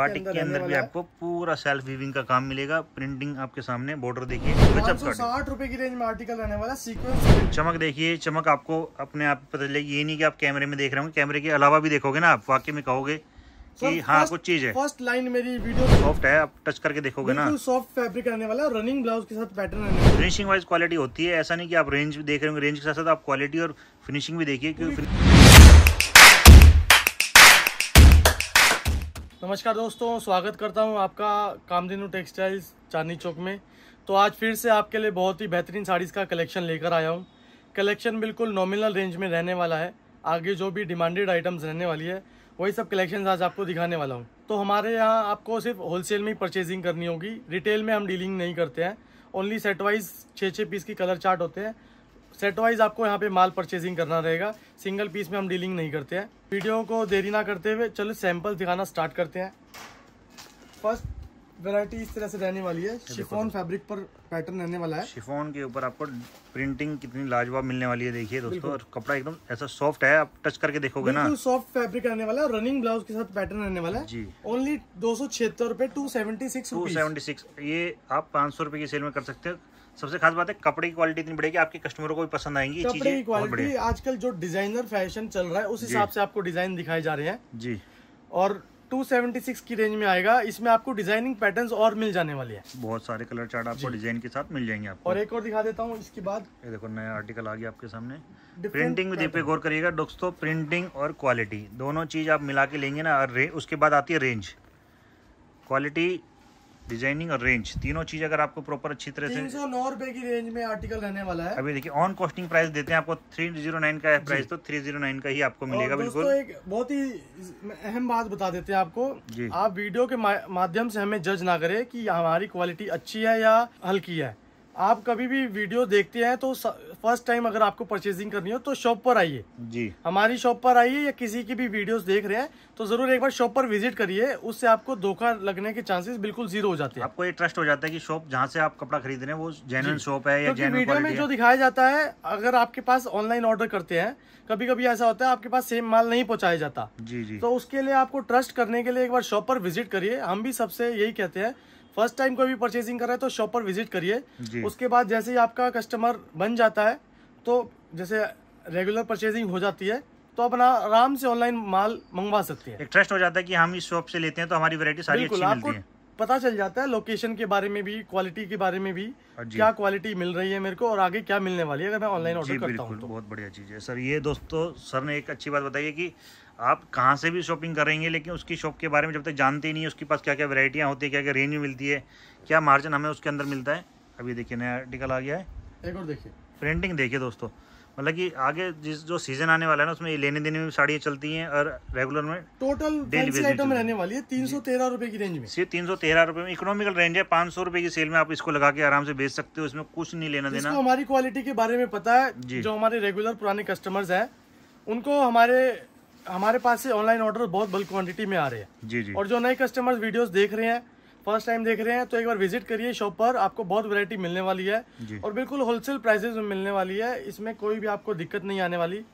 Batik के अंदर भी आपको पूरा सेल्फ वीविंग का काम मिलेगा प्रिंटिंग आपके सामने बॉर्डर देखिए साठ रुपए की रेंज में आर्टिकल रहने वाला सीक्वेंस चमक देखिए चमक आपको अपने आप पता चलेगी ये नहीं कि आप कैमरे में देख रहे होंगे कैमरे के अलावा भी देखोगे ना आप वाकई में कहोगे कि हाँ कुछ चीज है फर्स्ट लाइन मेरी वीडियो सॉफ्ट है आप टच करके देखोगे ना सॉफ्ट फैब्रिक रहने वाला और रनिंग ब्लाउज के साथ पैटर्न फिनिशिंग वाइज क्वालिटी होती है ऐसा नहीं की आप रेंज देख रहे होंगे रेंज के साथ साथ आप क्वालिटी और फिनिशिंग भी देखिए क्योंकि नमस्कार दोस्तों स्वागत करता हूं आपका कामधेनु टेक्सटाइल्स चांदनी चौक में तो आज फिर से आपके लिए बहुत ही बेहतरीन साड़ीज़ का कलेक्शन लेकर आया हूं कलेक्शन बिल्कुल नॉमिनल रेंज में रहने वाला है आगे जो भी डिमांडेड आइटम्स रहने वाली है वही सब कलेक्शन आज आपको दिखाने वाला हूँ तो हमारे यहाँ आपको सिर्फ होलसेल में ही परचेजिंग करनी होगी रिटेल में हम डीलिंग नहीं करते हैं ओनली सेट वाइज छः छः पीस की कलर चार्ट होते हैं सेट वाइज आपको यहाँ पे माल परचेजिंग करना रहेगा सिंगल पीस में हम डीलिंग नहीं करते हैं वीडियो को देरी ना करते हुए चलो सैंपल दिखाना स्टार्ट करते हैं फर्स्ट वेराइटी इस तरह से रहने वाली है शिफोन फैब्रिक तो। पर पैटर्न रहने वाला है शिफोन के ऊपर आपको प्रिंटिंग कितनी लाजवाब मिलने वाली है देखिए दोस्तों कपड़ा एकदम ऐसा सॉफ्ट है आप टच करके देखोगे ना सॉफ्ट फैब्रिक रहने वाला है रनिंग ब्लाउज के साथ पैटर्न रहने वाला है जी ओनली दो सौ छिहत्तर रूपए two seventy six two seventy six ये आप पाँच सौ रूपए की सेल में कर सकते हैं सबसे खास बात है कपड़े की क्वालिटी इतनी बढ़ेगी आपके कस्टमरों को भी पसंद आएंगी कपड़े की क्वालिटी आजकल जो डिजाइनर फैशन चल रहा है उस हिसाब से आपको डिजाइन दिखाए जा रहे हैं जी और 276 की रेंज में आएगा इसमें आपको डिजाइनिंग पैटर्न्स और मिल जाने वाले हैं बहुत सारे कलर चार्ट आपको डिजाइन के साथ मिल जाएंगे आपको और एक और दिखा देता हूँ इसके बाद ये देखो नया आर्टिकल आ गया आपके सामने प्रिंटिंग भी देखिए गौर करिएगा दोस्तों प्रिंटिंग और क्वालिटी दोनों चीज आप मिला के लेंगे ना और उसके बाद आती है रेंज क्वालिटी डिजाइनिंग और रेंज तीनों चीज अगर आपको प्रॉपर अच्छी तरह से नौ रुपए की रेंज में आर्टिकल रहने वाला है अभी देखिए ऑन कॉस्टिंग प्राइस देते हैं आपको थ्री जीरो नाइन का प्राइस तो थ्री जीरो नाइन का ही आपको मिलेगा बिल्कुल एक बहुत ही अहम बात बता देते हैं आपको आप वीडियो के माध्यम से हमें जज ना करें कि हमारी क्वालिटी अच्छी है या हल्की है आप कभी भी वीडियो देखते हैं तो फर्स्ट टाइम अगर आपको परचेजिंग करनी हो तो शॉप पर आइए जी हमारी शॉप पर आइए या किसी की भी वीडियोस देख रहे हैं तो जरूर एक बार शॉप पर विजिट करिए उससे आपको धोखा लगने के चांसेस बिल्कुल जीरो हो जाते हैं आपको ये ट्रस्ट हो जाता है कि शॉप जहाँ से आप कपड़ा खरीद रहे हैं वो जेन्युइन शॉप है या वीडियो में जो दिखाया जाता है अगर आपके पास ऑनलाइन ऑर्डर करते हैं कभी कभी ऐसा होता है आपके पास सेम माल नहीं पहुँचाया जाता जी जी तो उसके लिए आपको ट्रस्ट करने के लिए एक बार शॉप पर विजिट करिए हम भी सबसे यही कहते हैं फर्स्ट टाइम कोई भी परचेसिंग कर रहा है तो शॉप पर विजिट करिए उसके बाद जैसे ही आपका कस्टमर बन जाता है तो जैसे रेगुलर परचेजिंग हो जाती है तो अपना आराम से ऑनलाइन माल मंगवा सकते हैं ट्रस्ट हो जाता है कि हम इस शॉप से लेते हैं तो हमारी वरायटी सारी अच्छी मिलती है पता चल जाता है लोकेशन के बारे में भी क्वालिटी के बारे में भी क्या क्वालिटी मिल रही है मेरे को और आगे क्या मिलने वाली है अगर मैं ऑनलाइन ऑर्डर करता हूँ तो। बहुत बढ़िया चीज़ है सर ये दोस्तों सर ने एक अच्छी बात बताई है कि आप कहाँ से भी शॉपिंग करेंगे लेकिन उसकी शॉप के बारे में जब तक जानते ही नहीं है उसके पास क्या क्या वैरायटियाँ होती है क्या क्या रेंज मिलती है क्या मार्जिन हमें उसके अंदर मिलता है अभी देखिए नया आर्टिकल आ गया है एक और देखिए प्रिंटिंग देखिए दोस्तों मतलब कि आगे जिस जो सीजन आने वाला है ना उसमें लेने देने में साड़ियाँ चलती हैं और रेगुलर में टोटल डेली आइटम रहने वाली है तीन सौ तेरह रुपये की रेंज में सिर्फ तीन सौ तेरह रुपये में इकोनॉमिकल रेंज है पाँच सौ रुपये की सेल में आप इसको लगा के आराम से बेच सकते हो इसमें कुछ नहीं लेना देना हमारी क्वालिटी के बारे में पता है जो हमारे रेगुलर पुराने कस्टमर्स है उनको हमारे हमारे पास से ऑनलाइन ऑर्डर बहुत बल्क क्वांटिटी में आ रहे हैं जी जी और जो नए कस्टमर्स वीडियोस देख रहे हैं फर्स्ट टाइम देख रहे हैं तो एक बार विजिट करिए शॉप पर आपको बहुत वैरायटी मिलने वाली है और बिल्कुल होलसेल प्राइसेस में मिलने वाली है इसमें कोई भी आपको दिक्कत नहीं आने वाली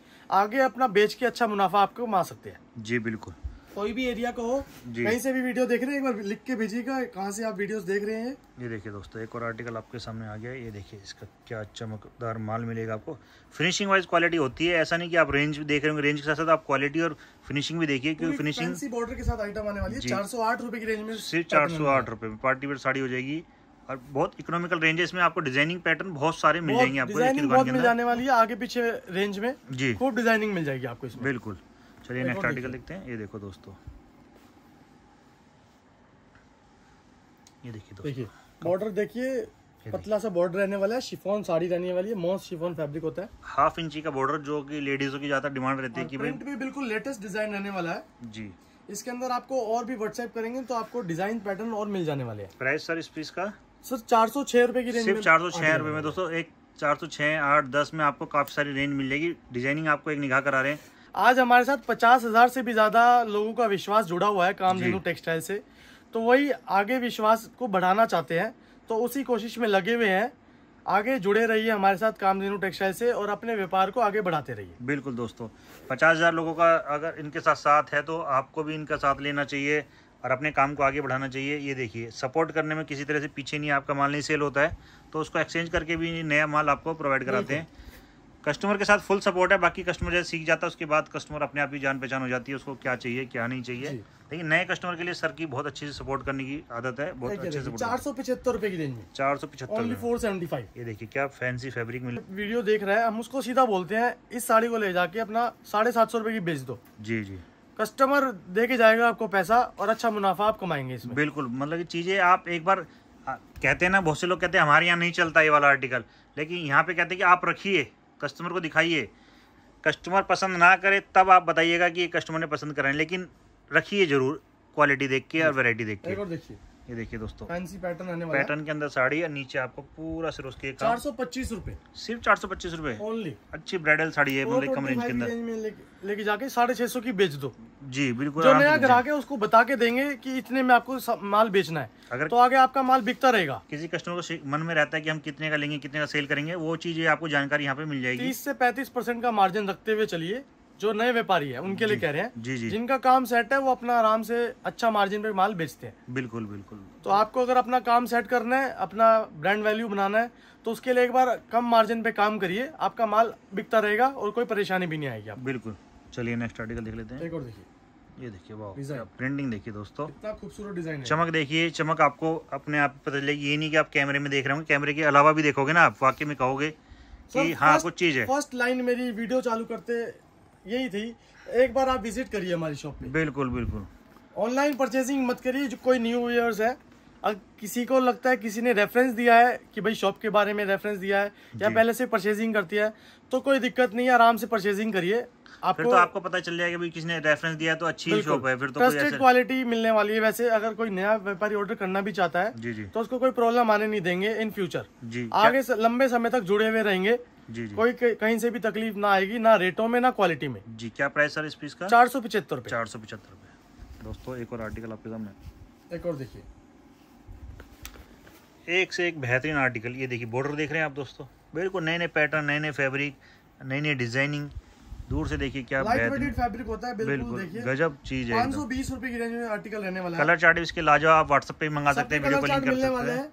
आगे अपना बेच के अच्छा मुनाफा आपको मा सकते हैं जी बिल्कुल कोई भी एरिया का हो कहीं से भी वीडियो देख रहे हैं एक बार लिख के भेजिएगा कहाँ से आप वीडियोस देख रहे हैं ये देखिए दोस्तों एक और आर्टिकल आपके सामने आ गया ये देखिए इसका क्या चमकदार माल मिलेगा आपको फिनिशिंग वाइज क्वालिटी होती है ऐसा नहीं कि आप रेंज देख रहे होंगे रेंज के साथ साथ आप क्वालिटी और फिनिशिंग भी देखिए क्योंकि फिनिशिंग बॉर्डर के साथ आइटम आने वाली है चार सौ आठ रुपए की रेंज में सिर्फ चार सौ आठ रुपए में पार्टी वेयर साड़ी हो जाएगी और बहुत इकोनॉमिकल है इसमें आपको डिजाइनिंग पैटर्न बहुत सारे मिल जाएंगे आपको बहुत मिल जाने वाली है आगे पीछे रेंज में जी खूब डिजाइनिंग मिल जाएगी आपको बिल्कुल चलिए नेक्स्ट आर्टिकल देखते हैं ये देखो दोस्तों ये देखिए देखिए बॉर्डर देखिए पतला सा बॉर्डर रहने वाला है शिफॉन साड़ी रहने वाली है मोस्ट शिफॉन फैब्रिक होता है हाफ इंची का बॉर्डर जो कि लेडीजों की ज्यादा डिमांड रहती है कि प्रिंट भी बिल्कुल लेटेस्ट डिजाइन रहने वाला है जी इसके अंदर आपको और भी व्हाट्सएप करेंगे तो आपको डिजाइन पैटर्न और मिल जाने वाले हैं प्राइस सर इस पीस का सर चार सौ छह रुपए की रेंज सिर्फ चार सौ छह रुपए में दोस्तों एक चार सौ छह आठ दस में आपको काफी सारी रेंज मिल जाएगी डिजाइनिंग आपको एक निगाह करा रहे हैं आज हमारे साथ पचास हज़ार से भी ज़्यादा लोगों का विश्वास जुड़ा हुआ है कामधेनु टेक्सटाइल से तो वही आगे विश्वास को बढ़ाना चाहते हैं तो उसी कोशिश में लगे हुए हैं आगे जुड़े रहिए हमारे साथ काम कामधेनु टेक्सटाइल से और अपने व्यापार को आगे बढ़ाते रहिए बिल्कुल दोस्तों पचास हज़ार लोगों का अगर इनके साथ साथ है तो आपको भी इनका साथ लेना चाहिए और अपने काम को आगे बढ़ाना चाहिए ये देखिए सपोर्ट करने में किसी तरह से पीछे नहीं आपका माल नहीं सेल होता है तो उसको एक्सचेंज करके भी नया माल आपको प्रोवाइड कराते हैं कस्टमर के साथ फुल सपोर्ट है बाकी कस्टमर जैसे सीख जाता है उसके बाद कस्टमर अपने आप ही जान पहचान हो जाती है उसको क्या चाहिए क्या नहीं चाहिए लेकिन नए कस्टमर के लिए सर की बहुत अच्छी से सपोर्ट करने की आदत है बहुत अच्छे से चार सौ पचहत्तर रुपए की रेंज में चार सौ पचहत्तर फोर सेवेंटी फाइव ये देखिए क्या फैंसी फैब्रिक मिल वीडियो देख रहे हैं हम उसको सीधा बोलते हैं इस साड़ी को ले जाके अपना साढ़े सात सौ रुपए की बेच दो जी जी कस्टमर दे के जाएगा आपको पैसा और अच्छा मुनाफा आप कमाएंगे इसमें बिल्कुल मतलब चीजें आप एक बार कहते हैं ना बहुत से लोग कहते हैं हमारे यहाँ नहीं चलता ये वाला आर्टिकल लेकिन यहाँ पे कहते हैं कि आप रखिए कस्टमर को दिखाइए कस्टमर पसंद ना करे तब आप बताइएगा कि कस्टमर ने पसंद करा लेकिन रखिए जरूर क्वालिटी देख के और वैरायटी देख के ये देखिए दोस्तों फैंसी पैटर्न आने वाला पैटर्न के अंदर साड़ी और नीचे आपको पूरा सिर उसके चार सौ पच्चीस रूपए सिर्फ चार सौ पच्चीस रूपए ओनली अच्छी ब्राइडल साड़ी है मतलब कम रेंज के अंदर लेके ले जाके साढ़े छह सौ की बेच दो जी बिल्कुल जो नया ग्राहक है उसको बता के देंगे कि इतने में आपको माल बेचना है अगर तो आगे आपका माल बिकता रहेगा किसी कस्टमर को मन में रहता है कि हम कितने का लेंगे कितने का सेल करेंगे वो चीज आपको जानकारी यहाँ पे मिल जाएगी इससे पैंतीस परसेंट का मार्जिन रखते हुए चलिए जो नए व्यापारी है उनके लिए कह रहे हैं जी जी जिनका काम सेट है वो अपना आराम से अच्छा मार्जिन पे माल बेचते हैं बिल्कुल बिल्कुल तो आपको अगर अपना काम सेट करना है अपना ब्रांड वैल्यू बनाना है तो उसके लिए एक बार कम मार्जिन पे काम करिए आपका माल बिकता रहेगा और कोई परेशानी भी नहीं आएगी आप बिल्कुल चलिए नेक्स्ट आर्टिकल देख लेते हैं एक और देखिए ये देखिए वाह प्रिंटिंग देखिए दोस्तों इतना खूबसूरत डिजाइन है चमक देखिए चमक आपको अपने आप पता चलेगी ये नहीं कि आप कैमरे में देख रहे होंगे कैमरे के अलावा भी देखोगे ना आप वाकई में कहोगे कि हाँ कुछ चीज है फर्स्ट लाइन मेरी वीडियो चालू करते यही थी एक बार आप विजिट करिए हमारी शॉप पे बिल्कुल बिल्कुल ऑनलाइन परचेसिंग मत करिए जो कोई न्यू ईयर्स है अगर किसी को लगता है किसी ने रेफरेंस दिया है कि भाई शॉप के बारे में रेफरेंस दिया है या पहले से परचेजिंग करती है तो कोई दिक्कत नहीं है आराम से परचेजिंग करिए आपको तो आपको पता चल जाएगा कि किसने रेफरेंस दिया तो अच्छी शॉप है फिर तो ट्रस्टेड क्वालिटी मिलने वाली है वैसे अगर कोई नया व्यापारी ऑर्डर करना भी चाहता है जी जी तो उसको कोई प्रॉब्लम आने नहीं देंगे इन फ्यूचर जी आगे लंबे समय तक जुड़े हुए रहेंगे जी जी कोई कहीं से भी तकलीफ ना आएगी ना रेटों में ना क्वालिटी में जी क्या प्राइस सर इस पीस का चार सौ पिछहत्तर चार सौ पिछहत्तर रुपये दोस्तों एक और आर्टिकल आपके सामने एक और देखिए एक से एक बेहतरीन आर्टिकल ये देखिए बॉर्डर देख रहे हैं आप दोस्तों बिल्कुल नए नए पैटर्न नए नए फेब्रिक नई नई डिजाइनिंग दूर से देखिए क्या फैब्रिक होता है बिल्कुल गजब चीज है पाँच सौ बीस रुपए की रेंज में आर्टिकल रहने वाला है कलर चार्ट इसके लाजवाब आप व्हाट्सएप पे मंगा सकते हैं वीडियो कॉलिंग कर सकते हैं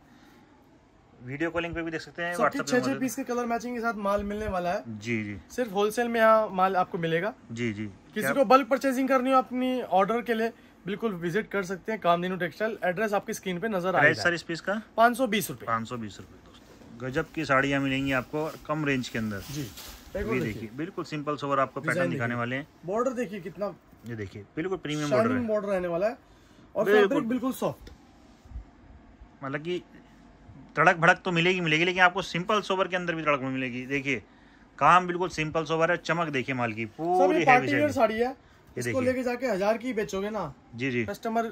वीडियो कॉलिंग पे भी देख सकते हैं छह छह पीस के कलर मैचिंग के साथ माल मिलने वाला है जी जी सिर्फ होलसेल में यहाँ माल आपको मिलेगा जी जी किसी को बल्क परचेसिंग करनी हो अपनी ऑर्डर के लिए बिल्कुल विजिट कर सकते हैं कामधेनु टेक्सटाइल एड्रेस आपकी स्क्रीन पे नजर आएगा सर इस पीस का पाँच सौ बीस रूपए पाँच सौ बीस रूपए गजब की साड़ियाँ मिलेंगी आपको कम रेंज के अंदर जी देखिए बिल्कुल सिंपल सोवर आपको पैटर्न दिखाने वाले हैं बॉर्डर देखिए कितना ये देखिए बिल्कुल प्रीमियम बॉर्डर रहने वाला है और बिल्कुल सॉफ्ट मतलब की तड़क भड़क तो मिलेगी मिलेगी लेकिन आपको सिंपल सोवर के अंदर भी तड़क मिलेगी देखिए काम बिल्कुल सिंपल सोवर है चमक देखिए माल की पूरी है इसको लेके जाके हजार की बेचोगे ना जी जी कस्टमर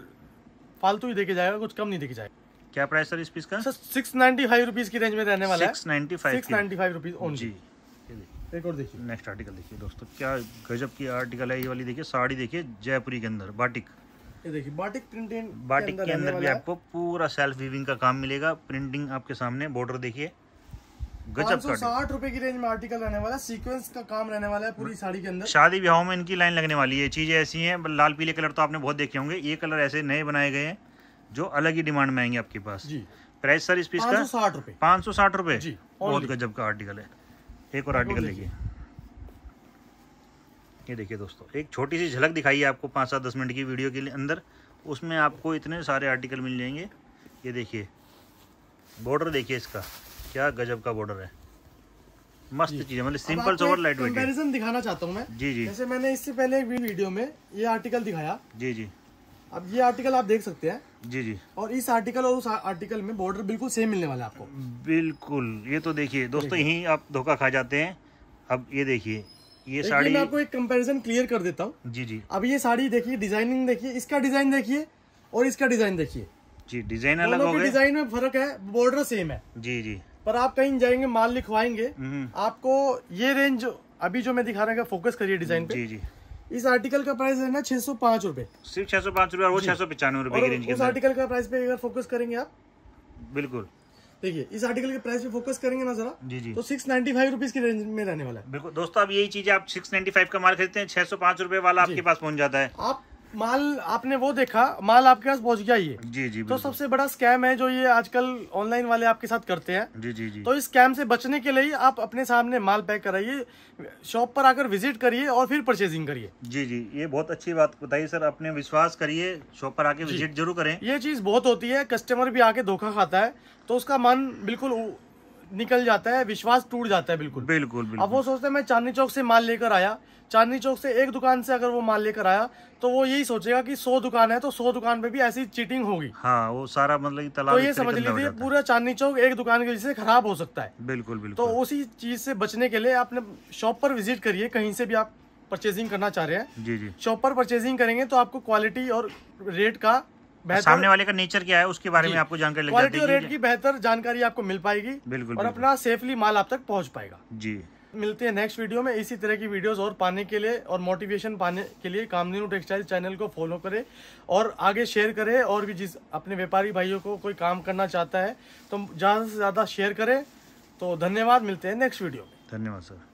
फालतू ही देखे जाएगा कुछ कम नहीं देखे जाएगा क्या प्राइस सर इस पीस का सिक्स नाइन्टी फाइव रुपीज की रेंज में रहने वाला six ninety five six ninety five rupees ओन जी एक और देखिए नेक्स्ट आर्टिकल देखिए दोस्तों क्या गजब की आर्टिकल है ये वाली देखिए साड़ी देखिए जयपुरी के अंदर बाटिक ये देखिए बाटिक प्रिंटिंग बाटिक के अंदर, भी आपको पूरा सेल्फ वीविंग का काम मिलेगा प्रिंटिंग आपके सामने बॉर्डर देखिए गजब का साठ रुपए की रेंज में आर्टिकल रहने वाला सीक्वेंस का काम रहने वाला है पूरी साड़ी के अंदर शादी ब्याह में इनकी लाइन लगने वाली है चीजें ऐसी हैं लाल पीले कलर तो आपने बहुत देखे होंगे ये कलर ऐसे नए बनाए गए हैं जो अलग ही डिमांड में आएंगे आपके पास जी प्राइस सर इस पीस का साठ रुपए पाँच सौ साठ रुपए बहुत गजब का आर्टिकल है एक और आर्टिकल देखिए ये देखिए दोस्तों एक छोटी सी झलक दिखाई है आपको पाँच सात दस मिनट की वीडियो के लिए अंदर उसमें आपको इतने सारे आर्टिकल मिल जाएंगे ये देखिए बॉर्डर देखिए इसका क्या गजब का बॉर्डर है मस्त चीज है मतलब simple sober light weight comparison दिखाना चाहता हूँ मैं जी जी जैसे मैंने इससे पहले एक वीडियो में ये आर्टिकल दिखाया जी जी अब ये आर्टिकल आप देख सकते हैं जी जी और इस आर्टिकल और उस आर्टिकल में बॉर्डर बिल्कुल सेम मिलने वाला है आपको बिल्कुल ये तो देखिए दोस्तों यही आप धोखा खा जाते हैं अब ये देखिए ये साड़ी मैं आपको एक कंपैरिजन क्लियर कर देता हूँ जी जी अब ये साड़ी देखिए डिजाइनिंग देखिए इसका डिजाइन देखिए और इसका डिजाइन देखिए जी डिजाइन अलग हो गए डिजाइन में फर्क है बॉर्डर सेम है जी जी पर आप कहीं जाएंगे माल लिखवाएंगे हम्म। आपको ये रेंज अभी जो मैं दिखा रहा फोकस करिए डिजाइन जी जी इस आर्टिकल का प्राइस है ना छह सौ पांच रूपए सिर्फ छह सौ पांच रूपए और छह सौ पचानवे रूपए की रेंज के आर्टिकल का प्राइस पे अगर फोकस करेंगे आप बिल्कुल देखिए इस आर्टिकल के प्राइस पे फोकस करेंगे ना जरा जी जी तो सिक्स नाइन्टी फाइव रुपीज की रेंज में रहने वाला है बिल्कुल दोस्तों अब यही चीज आप सिक्स नाइन्टी फाइव का माल खरीदते हैं छह सौ पांच रुपए वाला आपके पास पहुंच जाता है आप माल आपने वो देखा माल आपके पास पहुंच गया ये जी जी तो सबसे बड़ा स्कैम है जो ये आजकल ऑनलाइन वाले आपके साथ करते हैं जी जी जी तो इस स्कैम से बचने के लिए आप अपने सामने माल पैक कराइए शॉप पर आकर विजिट करिए और फिर परचेजिंग करिए जी जी ये बहुत अच्छी बात बताइए सर आपने विश्वास करिए शॉप पर आके विजिट जरूर करें ये चीज बहुत होती है कस्टमर भी आके धोखा खाता है तो उसका मन बिल्कुल निकल जाता है विश्वास टूट जाता है बिल्कुल बिल्कुल, अब वो सोचते हैं मैं चांदनी चौक से माल लेकर आया चांदनी चौक से एक दुकान से अगर वो माल लेकर आया तो वो यही सोचेगा कि सौ दुकान है तो सौ दुकान पे भी ऐसी चीटिंग होगी हाँ वो सारा मतलब तो ये समझ लीजिए पूरा चांदनी चौक एक दुकान की वजह से खराब हो सकता है बिल्कुल बिल्कुल तो उसी चीज से बचने के लिए आपने शॉप पर विजिट करिए कहीं से भी आप परचेजिंग करना चाह रहे हैं जी जी शॉप पर परचेजिंग करेंगे तो आपको क्वालिटी और रेट का तो सामने वाले का नेचर क्या है उसके बारे में आपको जानकारी लग क्वालिटी रेट की बेहतर जानकारी आपको मिल पाएगी बिल्कुल और अपना सेफली माल आप तक पहुँच पाएगा जी मिलते हैं नेक्स्ट वीडियो में इसी तरह की वीडियोस और पाने के लिए और मोटिवेशन पाने के लिए कामधेनु टेक्सटाइल चैनल को फॉलो करें और आगे शेयर करें और भी जिस अपने व्यापारी भाइयों को कोई काम करना चाहता है तो ज़्यादा से ज़्यादा शेयर करें तो धन्यवाद मिलते हैं नेक्स्ट वीडियो में धन्यवाद सर